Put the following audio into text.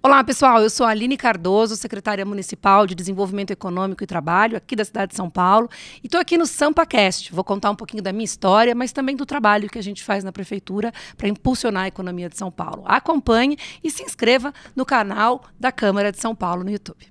Olá, pessoal. Eu sou a Aline Cardoso, secretária municipal de Desenvolvimento Econômico e Trabalho aqui da cidade de São Paulo. E estou aqui no SampaCast. Vou contar um pouquinho da minha história, mas também do trabalho que a gente faz na prefeitura para impulsionar a economia de São Paulo. Acompanhe e se inscreva no canal da Câmara de São Paulo no YouTube.